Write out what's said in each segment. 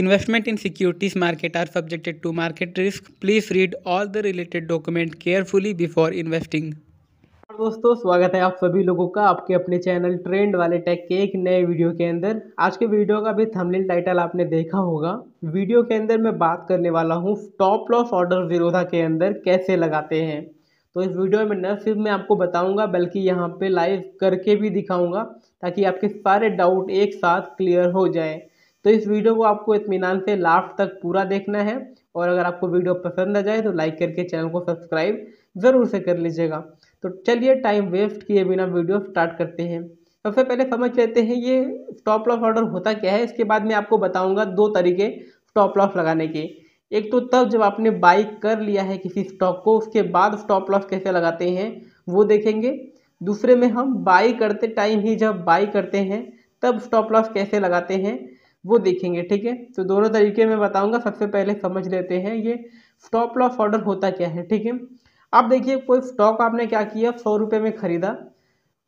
Investment in securities market are subjected to market risk. Please read all the related document carefully before investing. दोस्तों स्वागत है आप सभी लोगों का आपके अपने चैनल ट्रेंड वाले टेक के एक नए वीडियो के अंदर आज के वीडियो का भी थंबनेल टाइटल आपने देखा होगा वीडियो के अंदर मैं बात करने वाला हूँ टॉप लॉस ऑर्डर विरोधा के अंदर कैसे लगाते हैं तो इस वीडियो में न सिर्फ मैं आपको बताऊंगा बल्कि यहाँ पे लाइव करके भी दिखाऊंगा ताकि आपके सारे डाउट एक साथ क्लियर हो जाए तो इस वीडियो को आपको इतमान से लास्ट तक पूरा देखना है और अगर आपको वीडियो पसंद आ जाए तो लाइक करके चैनल को सब्सक्राइब ज़रूर से कर लीजिएगा तो चलिए टाइम वेस्ट किए बिना वीडियो स्टार्ट करते हैं सबसे पहले समझ लेते हैं ये स्टॉप लॉस ऑर्डर होता क्या है इसके बाद मैं आपको बताऊंगा दो तरीके स्टॉप लॉस लगाने के एक तो तब जब आपने बाई कर लिया है किसी स्टॉक को उसके बाद स्टॉप लॉस कैसे लगाते हैं वो देखेंगे दूसरे में हम बाई करते टाइम ही जब बाई करते हैं तब स्टॉप लॉस कैसे लगाते हैं वो देखेंगे ठीक है तो दोनों तरीके में बताऊंगा सबसे पहले समझ लेते हैं ये स्टॉप लॉस ऑर्डर होता क्या है ठीक है अब देखिए कोई स्टॉक आपने क्या किया सौ रुपये में ख़रीदा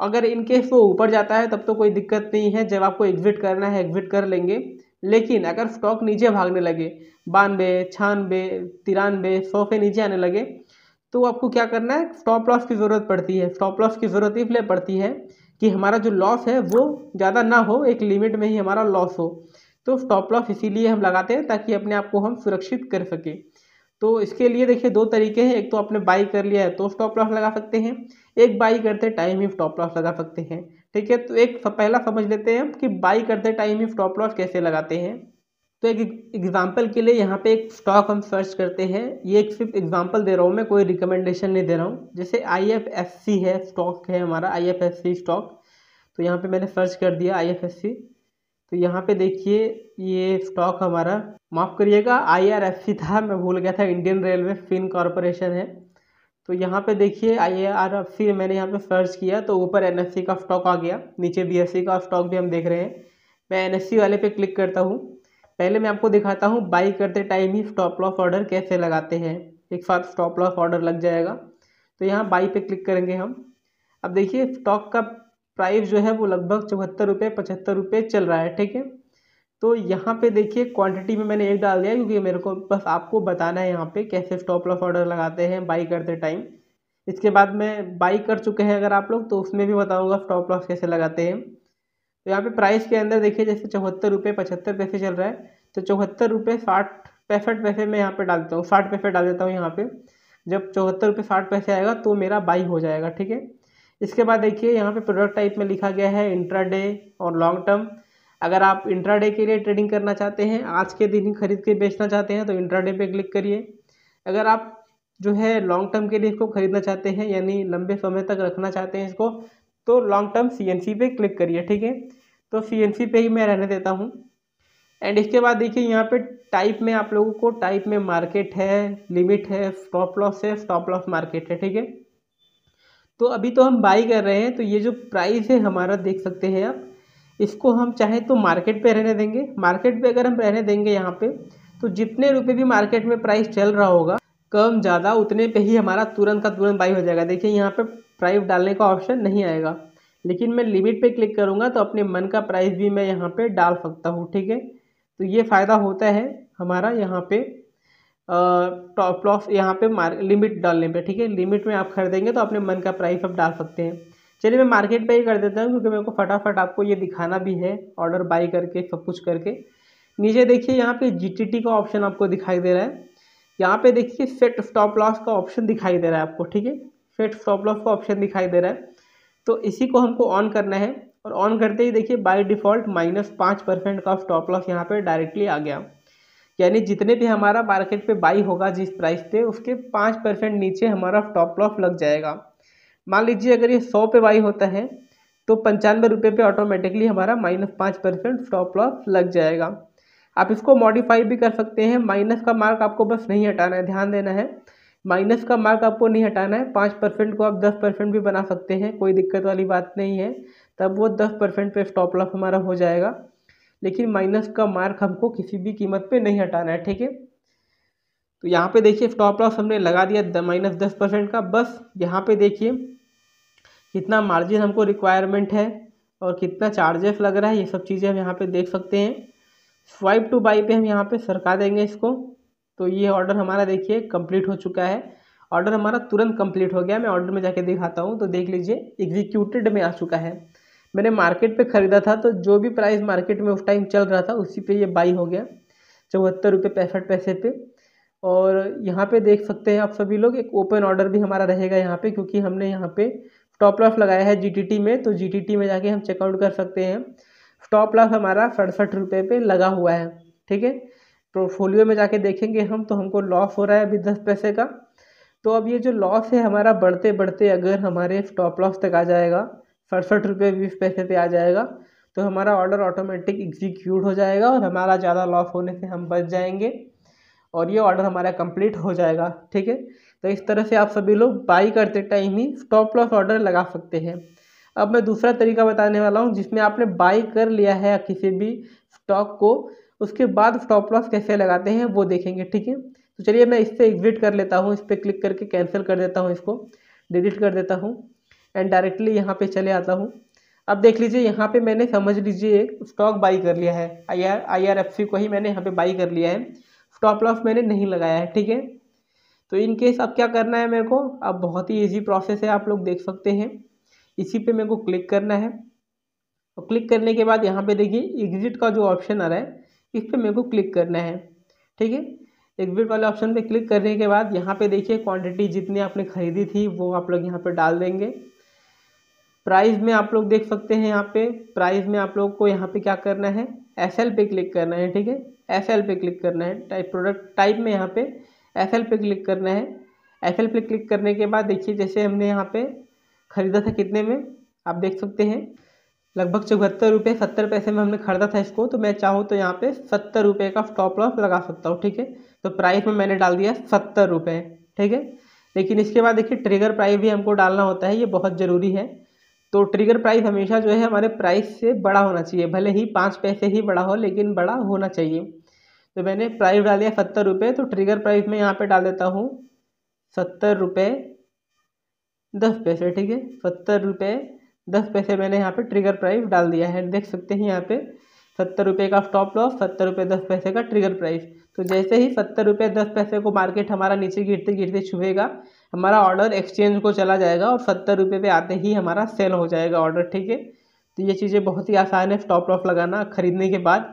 अगर इनकेस वो ऊपर जाता है तब तो कोई दिक्कत नहीं है जब आपको एग्जिट करना है एग्जिट कर लेंगे लेकिन अगर स्टॉक नीचे भागने लगे बानवे छानबे तिरानवे सौ के नीचे आने लगे तो आपको क्या करना है स्टॉप लॉस की ज़रूरत पड़ती है स्टॉप लॉस की ज़रूरत इसलिए पड़ती है कि हमारा जो लॉस है वो ज़्यादा ना हो एक लिमिट में ही हमारा लॉस हो तो स्टॉप लॉस इसीलिए हम लगाते हैं ताकि अपने आप को हम सुरक्षित कर सकें तो इसके लिए देखिए दो तरीके हैं एक तो आपने बाई कर लिया है तो स्टॉप लॉस लगा सकते हैं एक बाई करते टाइम ही स्टॉप लॉस लगा सकते हैं ठीक है तो एक पहला समझ लेते हैं कि बाई करते टाइम ही स्टॉप लॉस कैसे लगाते हैं तो एक एग्जाम्पल के लिए यहाँ पे एक स्टॉक हम सर्च करते हैं ये एक सिर्फ एग्जाम्पल दे रहा हूँ मैं कोई रिकमेंडेशन नहीं दे रहा हूँ जैसे आई है स्टॉक है हमारा आई स्टॉक तो यहाँ पे मैंने सर्च कर दिया आई तो यहाँ पे देखिए ये स्टॉक हमारा माफ़ करिएगा आईआरएफसी था मैं भूल गया था इंडियन रेलवे फिन कॉरपोरेशन है तो यहाँ पे देखिए आईआरएफसी मैंने यहाँ पे सर्च किया तो ऊपर एनएफसी e का स्टॉक आ गया नीचे बीएससी e का स्टॉक भी हम देख रहे हैं मैं एनएफसी e वाले पे क्लिक करता हूँ पहले मैं आपको दिखाता हूँ बाई करते टाइम ही स्टॉप लॉस ऑर्डर कैसे लगाते हैं एक साथ स्टॉप लॉस ऑर्डर लग जाएगा तो यहाँ बाई पे क्लिक करेंगे हम अब देखिए स्टॉक का प्राइस जो है वो लगभग चौहत्तर रुपये पचहत्तर रुपये चल रहा है ठीक है तो यहाँ पे देखिए क्वांटिटी में मैंने एक डाल दिया क्योंकि मेरे को बस आपको बताना है यहाँ पे कैसे स्टॉप लॉस ऑर्डर लगाते हैं बाई करते टाइम इसके बाद में बाई कर चुके हैं अगर आप लोग तो उसमें भी बताऊँगा स्टॉप लॉस कैसे लगाते हैं तो यहाँ पे प्राइस के अंदर देखिए जैसे चौहत्तर रुपये पचहत्तर पैसे चल रहा है तो चौहत्तर रुपये साठ पैंसठ पैसे मैं यहाँ डाल डालता हूँ साठ पैसे डाल देता हूँ यहाँ पर जब चौहत्तर रुपये साठ पैसे आएगा तो मेरा बाई हो जाएगा ठीक है इसके बाद देखिए यहाँ पे प्रोडक्ट टाइप में लिखा गया है इंट्राडे और लॉन्ग टर्म अगर आप इंट्राडे के लिए ट्रेडिंग करना चाहते हैं आज के दिन ही खरीद के बेचना चाहते हैं तो इंट्राडे पे क्लिक करिए अगर आप जो है लॉन्ग टर्म के लिए इसको खरीदना चाहते हैं यानी लंबे समय तक रखना चाहते हैं इसको तो लॉन्ग टर्म सी पे क्लिक करिए ठीक है तो सी पे ही मैं रहने देता हूँ एंड इसके बाद देखिए यहाँ पे टाइप में आप लोगों को टाइप में मार्केट है लिमिट है स्टॉप लॉस है स्टॉप लॉस मार्केट है ठीक है तो अभी तो हम बाई कर रहे हैं तो ये जो प्राइस है हमारा देख सकते हैं आप इसको हम चाहे तो मार्केट पे रहने देंगे मार्केट पे अगर हम रहने देंगे यहाँ पे तो जितने रुपए भी मार्केट में प्राइस चल रहा होगा कम ज़्यादा उतने पे ही हमारा तुरंत का तुरंत बाई हो जाएगा देखिए यहाँ पे प्राइस डालने का ऑप्शन नहीं आएगा लेकिन मैं लिमिट पे क्लिक करूँगा तो अपने मन का प्राइस भी मैं यहाँ पर डाल सकता हूँ ठीक है तो ये फ़ायदा होता है हमारा यहाँ पर टॉप लॉस यहाँ पे मार्क लिमिट डालने पे ठीक है लिमिट में आप खरीदेंगे तो अपने मन का प्राइस आप डाल सकते हैं चलिए मैं मार्केट पे ही कर देता हूँ क्योंकि मेरे को फटाफट आपको ये दिखाना भी है ऑर्डर बाई करके सब कुछ करके नीचे देखिए यहाँ पे जी का ऑप्शन आपको दिखाई दे रहा है यहाँ पे देखिए सेट स्टॉप लॉस का ऑप्शन दिखाई दे रहा है आपको ठीक है सेट स्टॉप लॉस का ऑप्शन दिखाई दे रहा है तो इसी को हमको ऑन करना है और ऑन करते ही देखिए बाय डिफ़ॉल्ट माइनस पाँच परसेंट का स्टॉप लॉस यहाँ पे डायरेक्टली आ गया यानी जितने भी हमारा मार्केट पे बाई होगा जिस प्राइस पे उसके पाँच परसेंट नीचे हमारा टॉप लॉफ लग जाएगा मान लीजिए अगर ये सौ पे बाई होता है तो पंचानवे रुपये पे ऑटोमेटिकली हमारा माइनस पाँच परसेंट टॉप लॉफ लग जाएगा आप इसको मॉडिफाई भी कर सकते हैं माइनस का मार्क आपको बस नहीं हटाना है ध्यान देना है माइनस का मार्क आपको नहीं हटाना है पाँच परसेंट को आप दस परसेंट भी बना सकते हैं कोई दिक्कत वाली बात नहीं है तब वो दस परसेंट पे स्टॉप लॉस हमारा हो जाएगा लेकिन माइनस का मार्क हमको किसी भी कीमत पे नहीं हटाना है ठीक है तो यहाँ पे देखिए स्टॉप लॉस हमने लगा दिया माइनस दस परसेंट का बस यहाँ पे देखिए कितना मार्जिन हमको रिक्वायरमेंट है और कितना चार्जेस लग रहा है ये सब चीज़ें हम यहाँ पे देख सकते हैं स्वाइप टू बाई पे हम यहाँ पे सरका देंगे इसको तो ये ऑर्डर हमारा देखिए कम्प्लीट हो चुका है ऑर्डर हमारा तुरंत कंप्लीट हो गया मैं ऑर्डर में जाके दिखाता हूँ तो देख लीजिए एग्जीक्यूटेड में आ चुका है मैंने मार्केट पे ख़रीदा था तो जो भी प्राइस मार्केट में उस टाइम चल रहा था उसी पे ये बाई हो गया चौहत्तर रुपये पैंसठ पैसे पे और यहाँ पे देख सकते हैं आप सभी लोग एक ओपन ऑर्डर भी हमारा रहेगा यहाँ पे क्योंकि हमने यहाँ पे स्टॉप लॉस लगाया है जी में तो जी में जाके हम चेकआउट कर सकते हैं स्टॉप लॉस हमारा सड़सठ रुपये पे लगा हुआ है ठीक है पोर्टफोलियो में जाके देखेंगे हम तो हमको लॉस हो रहा है अभी दस पैसे का तो अब ये जो लॉस है हमारा बढ़ते बढ़ते अगर हमारे स्टॉप लॉस तक आ जाएगा सड़सठ रुपये बीस पैसे पे आ जाएगा तो हमारा ऑर्डर ऑटोमेटिक एग्जीक्यूट हो जाएगा और हमारा ज़्यादा लॉस होने से हम बच जाएंगे और ये ऑर्डर हमारा कंप्लीट हो जाएगा ठीक है तो इस तरह से आप सभी लोग बाई करते टाइम ही स्टॉप लॉस ऑर्डर लगा सकते हैं अब मैं दूसरा तरीका बताने वाला हूँ जिसमें आपने बाई कर लिया है किसी भी स्टॉक को उसके बाद स्टॉप लॉस कैसे लगाते हैं वो देखेंगे ठीक है तो चलिए मैं इससे एग्जिट कर लेता हूँ इस पर क्लिक करके कैंसिल कर देता हूँ इसको डिलीट कर देता हूँ एंड डायरेक्टली यहाँ पे चले आता हूँ अब देख लीजिए यहाँ पे मैंने समझ लीजिए एक स्टॉक बाई कर लिया है I R I R F C को ही मैंने यहाँ पे बाई कर लिया है स्टॉप लॉस मैंने नहीं लगाया है ठीक है तो इन केस अब क्या करना है मेरे को अब बहुत ही ईजी प्रोसेस है आप लोग देख सकते हैं इसी पे मेरे को क्लिक करना है और क्लिक करने के बाद यहाँ पे देखिए एग्जिट का जो ऑप्शन आ रहा है इस पर मेरे को क्लिक करना है ठीक है एग्जिट वाले ऑप्शन पे क्लिक करने के बाद यहाँ पे देखिए क्वांटिटी जितनी आपने खरीदी थी वो आप लोग यहाँ पे डाल देंगे प्राइस में आप लोग देख सकते हैं यहाँ पे प्राइस में आप लोग को यहाँ पे क्या करना है एस एल पे क्लिक करना है ठीक है एस एल पे क्लिक करना है टाइप प्रोडक्ट टाइप में यहाँ पे एस एल पे क्लिक करना है एस एल पे क्लिक करने के बाद देखिए जैसे हमने यहाँ पे ख़रीदा था कितने में आप देख सकते हैं लगभग चौहत्तर रुपये सत्तर पैसे में हमने खरीदा था इसको तो मैं चाहूँ तो यहाँ पे सत्तर रुपये का स्टॉप लॉस लगा सकता हूँ ठीक है तो प्राइस में मैंने डाल दिया सत्तर रुपये ठीक है लेकिन इसके बाद देखिए ट्रिगर प्राइस भी हमको डालना होता है ये बहुत ज़रूरी है तो ट्रिगर प्राइस हमेशा जो है हमारे प्राइस से बड़ा होना चाहिए भले ही पाँच पैसे ही बड़ा हो लेकिन बड़ा होना चाहिए तो मैंने प्राइस डाल दिया सत्तर रुपये तो ट्रिगर प्राइस मैं यहाँ पे डाल देता हूँ सत्तर रुपये दस पैसे ठीक है सत्तर रुपये दस पैसे मैंने यहाँ पे ट्रिगर प्राइस डाल दिया है देख सकते हैं यहाँ पे सत्तर रुपये का स्टॉप लॉस सत्तर रुपये दस पैसे का ट्रिगर प्राइस तो जैसे ही सत्तर रुपये दस पैसे को मार्केट हमारा नीचे गिरते गिरते छुएगा हमारा ऑर्डर एक्सचेंज को चला जाएगा और सत्तर रुपये पे आते ही हमारा सेल हो जाएगा ऑर्डर ठीक है तो ये चीज़ें बहुत ही आसान है स्टॉप लॉस लगाना खरीदने के बाद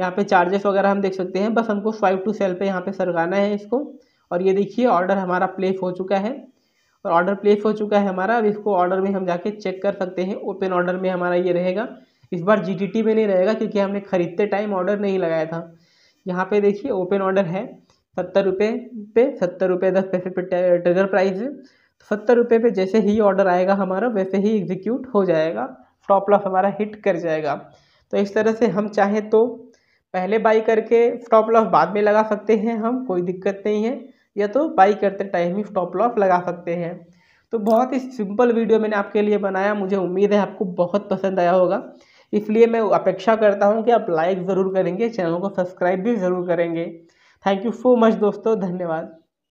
यहाँ पे चार्जेस वगैरह हम देख सकते हैं बस हमको स्वाइप टू सेल पे यहाँ पे सरगाना है इसको और ये देखिए ऑर्डर हमारा प्लेस हो चुका है और ऑर्डर प्लेस हो चुका है हमारा अब इसको ऑर्डर में हम जाके चेक कर सकते हैं ओपन ऑर्डर में हमारा ये रहेगा इस बार जी में नहीं रहेगा क्योंकि हमने ख़रीदते टाइम ऑर्डर नहीं लगाया था यहाँ पर देखिए ओपन ऑर्डर है सत्तर रुपये पे सत्तर रुपये दस पैसे पे ट्रिगर प्राइस है तो सत्तर रुपये पे जैसे ही ऑर्डर आएगा हमारा वैसे ही एग्जीक्यूट हो जाएगा स्टॉप लॉस हमारा हिट कर जाएगा तो इस तरह से हम चाहें तो पहले बाई करके स्टॉप लॉस बाद में लगा सकते हैं हम कोई दिक्कत नहीं है या तो बाई करते टाइम ही स्टॉप लॉस लगा सकते हैं तो बहुत ही सिंपल वीडियो मैंने आपके लिए बनाया मुझे उम्मीद है आपको बहुत पसंद आया होगा इसलिए मैं अपेक्षा करता हूँ कि आप लाइक ज़रूर करेंगे चैनल को सब्सक्राइब भी ज़रूर करेंगे थैंक यू सो मच दोस्तों धन्यवाद